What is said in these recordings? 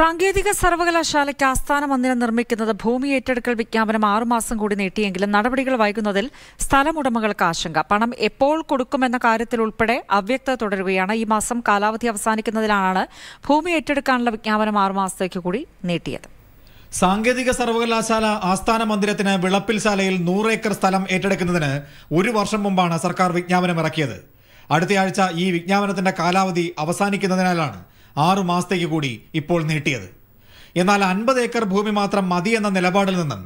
സാങ്കേതിക സർവകലാശാലയ്ക്ക് ആസ്ഥാന മന്ദിരം നിർമ്മിക്കുന്നത് ഭൂമി ഏറ്റെടുക്കൽ വിജ്ഞാപനം ആറുമാസം കൂടി നീട്ടിയെങ്കിലും നടപടികൾ വൈകുന്നതിൽ സ്ഥലമുടമകൾക്ക് ആശങ്ക പണം എപ്പോൾ കൊടുക്കുമെന്ന കാര്യത്തിൽ ഉൾപ്പെടെ അവ്യക്തത തുടരുകയാണ് ഈ മാസം കാലാവധി അവസാനിക്കുന്നതിലാണ് ഭൂമി ഏറ്റെടുക്കാനുള്ള വിജ്ഞാപനം ആറുമാസത്തേക്ക് കൂടി നീട്ടിയത് സാങ്കേതിക സർവകലാശാല ആസ്ഥാന മന്ദിരത്തിന് വിളപ്പിൽശാലയിൽ നൂറേക്കർ സ്ഥലം ഏറ്റെടുക്കുന്നതിന് ഒരു വർഷം മുമ്പാണ് സർക്കാർ വിജ്ഞാപനം ഇറക്കിയത് അടുത്തയാഴ്ച ഈ വിജ്ഞാപനത്തിന്റെ കാലാവധി അവസാനിക്കുന്നതിനാലാണ് ആറു മാസത്തേക്ക് കൂടി ഇപ്പോൾ നീട്ടിയത് എന്നാൽ അൻപത് ഏക്കർ ഭൂമി മാത്രം മതി എന്ന നിലപാടിൽ നിന്നും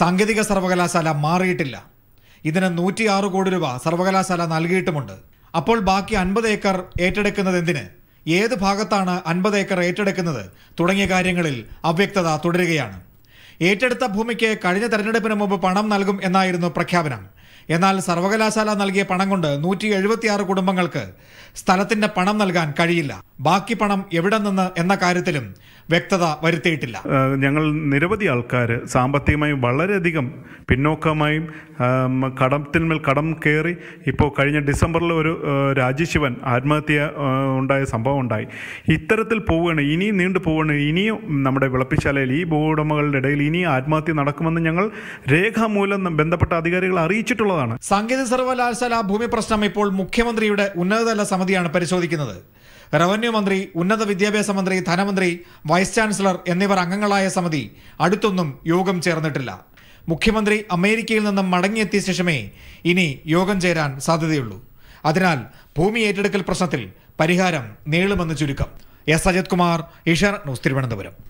സാങ്കേതിക സർവകലാശാല മാറിയിട്ടില്ല ഇതിന് നൂറ്റി ആറ് കോടി രൂപ സർവകലാശാല നൽകിയിട്ടുമുണ്ട് അപ്പോൾ ബാക്കി അൻപത് ഏക്കർ ഏറ്റെടുക്കുന്നത് എന്തിന് ഏത് ഭാഗത്താണ് അൻപത് ഏക്കർ ഏറ്റെടുക്കുന്നത് തുടങ്ങിയ കാര്യങ്ങളിൽ അവ്യക്തത തുടരുകയാണ് ഏറ്റെടുത്ത ഭൂമിക്ക് കഴിഞ്ഞ തെരഞ്ഞെടുപ്പിന് മുമ്പ് പണം നൽകും എന്നായിരുന്നു പ്രഖ്യാപനം എന്നാൽ സർവകലാശാല നൽകിയ പണം കൊണ്ട് നൂറ്റി എഴുപത്തിയാറ് കുടുംബങ്ങൾക്ക് സ്ഥലത്തിന്റെ പണം നൽകാൻ കഴിയില്ല ബാക്കി പണം എവിടെ നിന്ന് എന്ന കാര്യത്തിലും വ്യക്തത വരുത്തിയിട്ടില്ല ഞങ്ങൾ നിരവധി ആൾക്കാർ സാമ്പത്തികമായി വളരെയധികം പിന്നോക്കമായും കടത്തിന്മേൽ കടം കയറി ഇപ്പോൾ കഴിഞ്ഞ ഡിസംബറിൽ ഒരു രാജശിവൻ ആത്മഹത്യ ഉണ്ടായ സംഭവം ഉണ്ടായി ഇത്തരത്തിൽ പോവുകയാണ് ഇനിയും നീണ്ടു പോവുകയാണ് ഇനിയും നമ്മുടെ വിളപ്പിശാലയിൽ ഈ ഉടമകളുടെ ഇടയിൽ ഇനിയും ആത്മഹത്യ നടക്കുമെന്ന് ഞങ്ങൾ രേഖാമൂലം ബന്ധപ്പെട്ട അധികാരികൾ അറിയിച്ചിട്ടുള്ളതാണ് എന്നുള്ളതാണ് സാങ്കേതിക സർവകലാശാല ഭൂമി പ്രശ്നം ഇപ്പോൾ മുഖ്യമന്ത്രിയുടെ ഉന്നതതല സമിതിയാണ് പരിശോധിക്കുന്നത് റവന്യൂ മന്ത്രി ഉന്നത വിദ്യാഭ്യാസ മന്ത്രി ധനമന്ത്രി വൈസ് ചാൻസലർ എന്നിവർ അംഗങ്ങളായ സമിതി അടുത്തൊന്നും യോഗം ചേർന്നിട്ടില്ല മുഖ്യമന്ത്രി അമേരിക്കയിൽ നിന്നും മടങ്ങിയെത്തിയ ശേഷമേ ഇനി യോഗം ചേരാൻ സാധ്യതയുള്ളൂ അതിനാൽ ഭൂമി ഏറ്റെടുക്കൽ പ്രശ്നത്തിൽ പരിഹാരം നേളുമെന്ന് ചുരുക്കം എസ് അജിത് കുമാർ ഈഷാർ ന്യൂസ് തിരുവനന്തപുരം